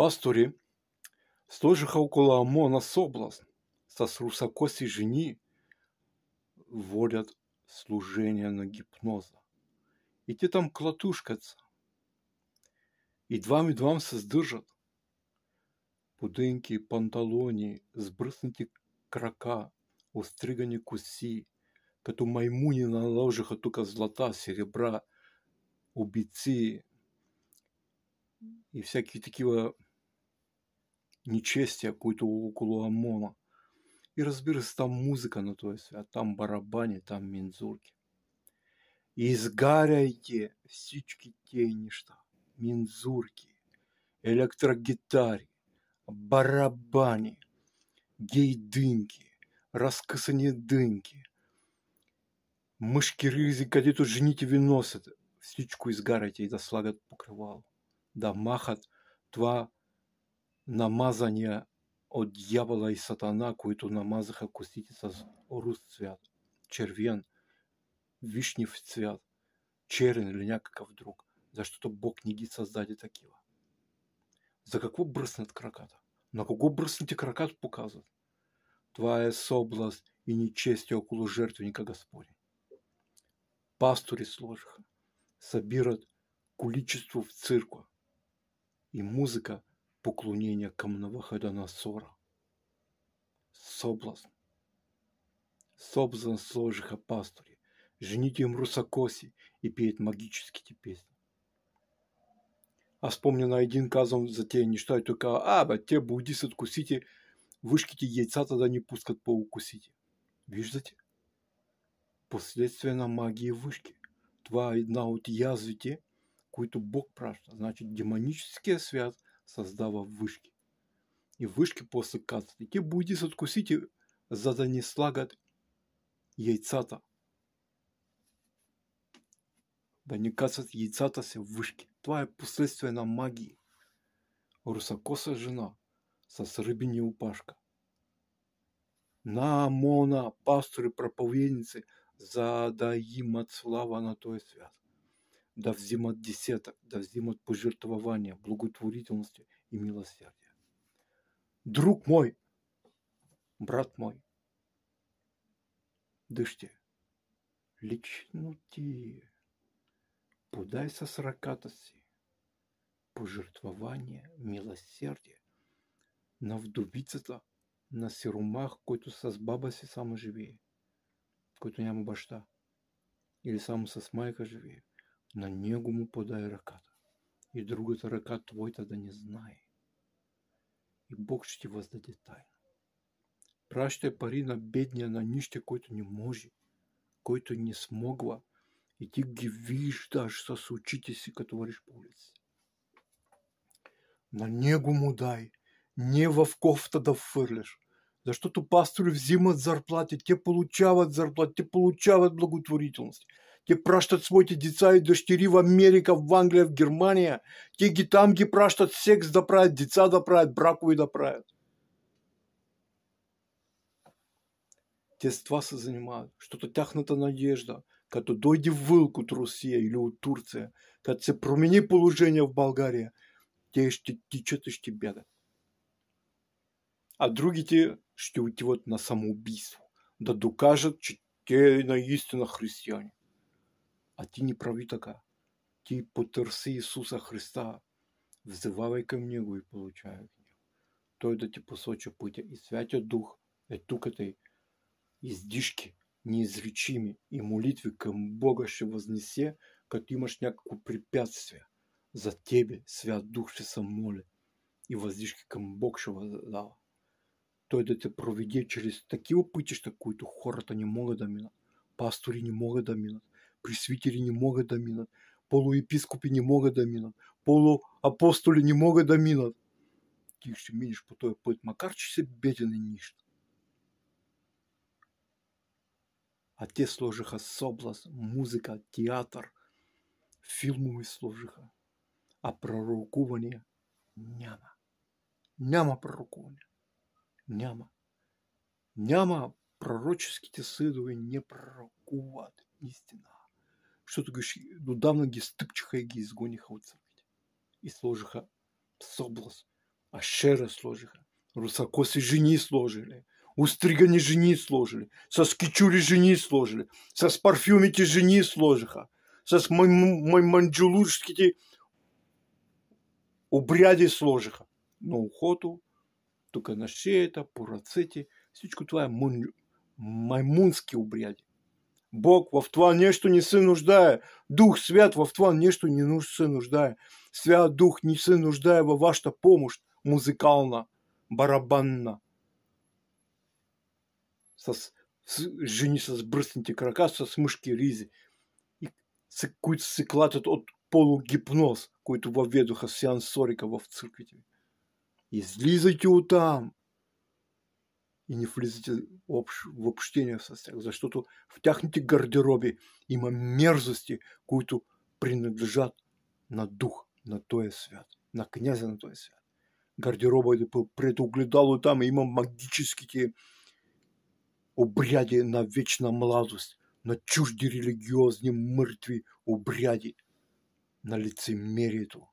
Пастурі стожихав около Амона соблазн, со срусокоси жени вводят служение на гипноза. И те там клатушкаться. Едва медвам сдержат. Пуденькі панталоні, збриснуті крака, остригані куси, като маймуні наложиха только злата, серебра, убийцы и всякие такие нечестие а какое-то около ОМОНа. И разбирается, там музыка, на ну, то есть, а там барабане, там мензурки. Изгаряйте всички теништа, мензурки, электрогитаре, барабане, гейдынки, дынки мышки рызи, кадету жените виносят, всичку изгаряйте, и до слагат покрывал. Да махат, тва намазания от дьявола и сатана, които намазаха костите с рус цвят, червен, вишнев цвят, черен или някакъв друг, защото Бог не ги създаде такива. За какво бръснат краката? На кого бръсните краката показват? Това е собласт и нечестие около жертвенника господи. Пастори сложиха, събират количество в църква. И музыка поклонение камного Ходоносора. Соблазн. Соблазн сложих пастури, жените им русакоси и пеет магические те песни. А вспомнена один казом за те не считают только, а, бе, те будис откусите, вышките яйца тогда не пускат за те? Последствия на магии вышки. Това една вот язвите, то Бог праща. значит демоническия свят – создава вышки. І вишки посикати, які будуть откусити за дані слагат яйцата. Да не касат яйцата се вышки. Това е последствие на магии. Русакоса жена с рыбини упашка. На мона, пасторы, проповедницы, задаим от слава на той свят да взимат десяток, да взимат пожертвования, благотворительности и милосердия. Друг мой, брат мой, дыште, личнути, подай со сорокатости, пожертвование, милосердие, на вдубицата, на сиромах, който с баба си само живее, който няма баща, или само с майка живее. На него му подай ръката и другата ръка твоята да не знае. И Бог ще ти въздаде тайна. Пращай пари на бедния, на нище, който не може, който не смогва и ти ги виждаш с очите си, като вървиш по улица. На него му дай, не в кофта да фърляш, защото пастори взимат зарплати, те получават зарплати, те получават благотворителности. те praštat svoite деца и дъщери в Америка, в Англия, в Германия. Те ги там ги пращат секс да правят, деца да правят, бракове да правят. Те с това се занимават, то тяхната надежда, като дойде вълк от Русия или от Турция, като се промени положение в България, те ще тичат и ще бягат. А другите ще вот на самоубийство, да докажат, че те наистина христиане. А ти не прави така. Ти потърси Исуса Христа, взивавай към Него и получавай в Него. Той да ти посочи пътя. И Святия Дух е тук тъй. Издишки, неизречими и молитви към Бога ще възнесе, като имаш някакво препятствие. За тебе, Свят Дух, ще се моля. И въздишки към Бог ще въздава. Той да те проведе чрез такива пътища, които хората не могат да минат. Пастори не могат да минат пресвитери не могут доминат, минат, полуепископи не могут доминат, минат, полуапостоли не могут доминат, минат. Ти ще по той, път, макар че беден и нищо. А те сложиха с област, музика, театър, филмови сложиха. А пророкувания няма. Няма пророкувания. Няма. Няма пророческие съдове не пророкуват истина. Что ты говоришь? Ну щось стыпчиха и які згоніха оцерпіть. И сложиха соблос, а ще раз сложиха. Русакоси жені сложили, устригані жени сложили, со скічурі жени сложили, со спарфюмити жени сложиха, со манджулушкіті убряди сложиха. Но уходу только на шея это, пурацети, всичко твоя е убряди. Бог во втва нешто не сын нуждае. Дух свят во втва нешто не нуж се нуждае. Свят дух не сын нуждае во вашата помощ. музыкална, барабанна. С, с жени с бръсните крака, с мъжки ризи, и, с, които се клатят от полугипноз, какой-то во ведуха който въведоха сеансорика в църквите. Излизайте там и не влезите в, общ, в обштение за что-то втяхните к гардеробе, им мерзости какую-то принадлежат на дух, на то и свят, на князя на то и свят. Гардероба и там, има магические обряди на вечную младост, на чужди религиозные мертвые обряди, на лицемерието,